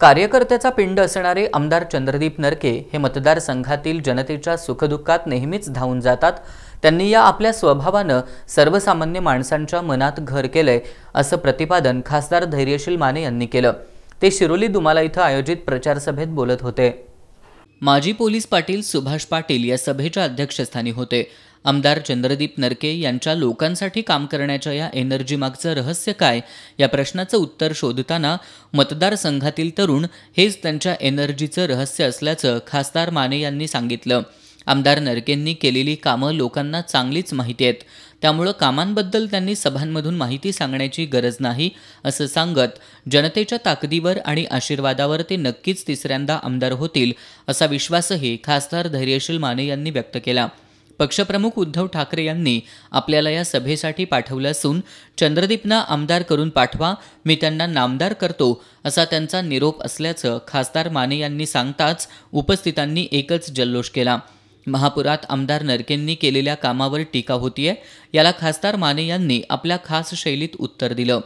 कार्यकर्त्याचा पिंड असणारे आमदार चंद्रदीप नरके हे मतदारसंघातील जनतेच्या सुखदुःखात नेहमीच धावून जातात त्यांनी या आपल्या स्वभावानं सर्वसामान्य माणसांच्या मनात घर केलंय असं प्रतिपादन खासदार धैर्यशील माने यांनी केलं ते शिरोली दुमाला इथं आयोजित प्रचारसभेत बोलत होते माजी पोलीस पाटील सुभाष पाटील या सभेच्या अध्यक्षस्थानी होते आमदार चंद्रदीप नरके यांच्या लोकांसाठी काम करण्याच्या या एनर्जी मागचं रहस्य काय या प्रश्नाचं उत्तर शोधताना मतदारसंघातील तरुण हेच त्यांच्या एनर्जीचं रहस्य असल्याचं खासदार माने यांनी सांगितलं आमदार नरकेंनी केलेली कामं लोकांना चांगलीच माहिती आहेत त्यामुळं कामांबद्दल त्यांनी सभांमधून माहिती सांगण्याची गरज नाही असं सांगत जनतेच्या ताकदीवर आणि आशीर्वादावर ते नक्कीच तिसऱ्यांदा आमदार होतील असा विश्वासही खासदार धैर्यशील माने यांनी व्यक्त केला पक्षप्रमुख उद्धव ठाकरे यांनी आपल्याला या सभेसाठी पाठवलं असून चंद्रदीपना आमदार करून पाठवा मी त्यांना नामदार करतो असा त्यांचा निरोप असल्याचं खासदार माने यांनी सांगताच उपस्थितांनी एकच जल्लोष केला महापुरात आमदार नरकेंनी केलेल्या कामावर टीका होतीये याला खासदार माने यांनी आपल्या खास शैलीत उत्तर दिलं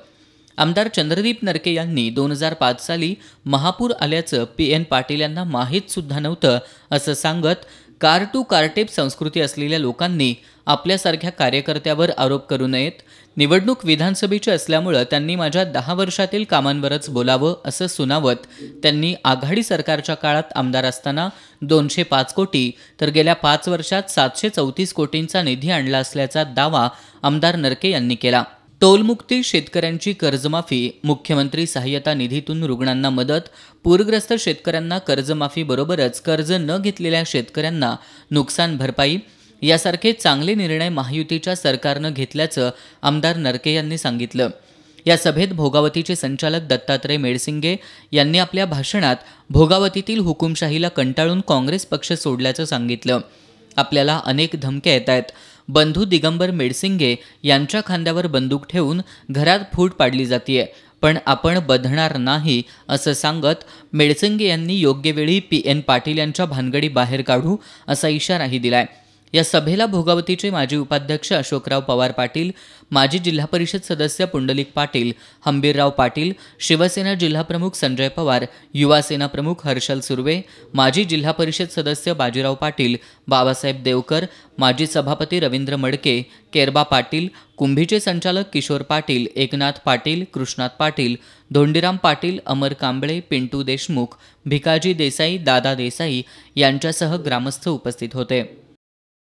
आमदार चंद्रदीप नरके यांनी दोन हजार पाच साली महापूर आल्याचं पी एन पाटील यांना सुद्धा नव्हतं असं सांगत कार टू कारटेप संस्कृती असलेल्या लोकांनी आपल्यासारख्या कार्यकर्त्यावर आरोप करू नयेत निवडणूक विधानसभेची असल्यामुळं त्यांनी माझ्या दहा वर्षातील कामांवरच बोलावं असं सुनावत त्यांनी आघाडी सरकारच्या काळात आमदार असताना दोनशे पाच कोटी तर गेल्या पाच वर्षात सातशे चौतीस कोटींचा निधी आणला असल्याचा दावा आमदार नरके यांनी केला टोलमुक्ती शेतकऱ्यांची कर्जमाफी मुख्यमंत्री सहाय्यता निधीतून रुग्णांना मदत पूरग्रस्त शेतकऱ्यांना कर्जमाफीबरोबरच कर्ज न घेतलेल्या शेतकऱ्यांना नुकसान भरपाई यासारखे चांगले निर्णय महायुतीच्या सरकारनं घेतल्याचं आमदार नरके यांनी सांगितलं या सभेत भोगावतीचे संचालक दत्तात्रय मेडसिंगे यांनी आपल्या भाषणात भोगावतीतील हुकुमशाहीला कंटाळून काँग्रेस पक्ष सोडल्याचं सांगितलं आपल्याला अनेक धमक्या येत आहेत बंधू दिगंबर मेडसिंगे यांच्या खांद्यावर बंदूक ठेवून घरात फूट पाडली जातीय पण आपण बधणार नाही असं सांगत मेडसिंगे यांनी योग्य वेळी पी एन पाटील यांच्या भानगडी बाहेर काढू असा इशाराही दिलाय या सभेला भोगावतीचे माजी उपाध्यक्ष अशोकराव पवार पाटील माजी जिल्हा परिषद सदस्य पुंडलिक पाटील हंबीरराव पाटील शिवसेना जिल्हाप्रमुख संजय पवार सेना प्रमुख हर्षल सुर्वे माजी जिल्हा परिषद सदस्य बाजीराव पाटील बाबासाहेब देवकर माजी सभापती रवींद्र मडके केरबा पाटील कुंभीचे संचालक किशोर पाटील एकनाथ पाटील कृष्णाथ पाटील धोंडीराम पाटील अमर कांबळे पिंटू देशमुख भिकाजी देसाई दादा देसाई यांच्यासह ग्रामस्थ उपस्थित होते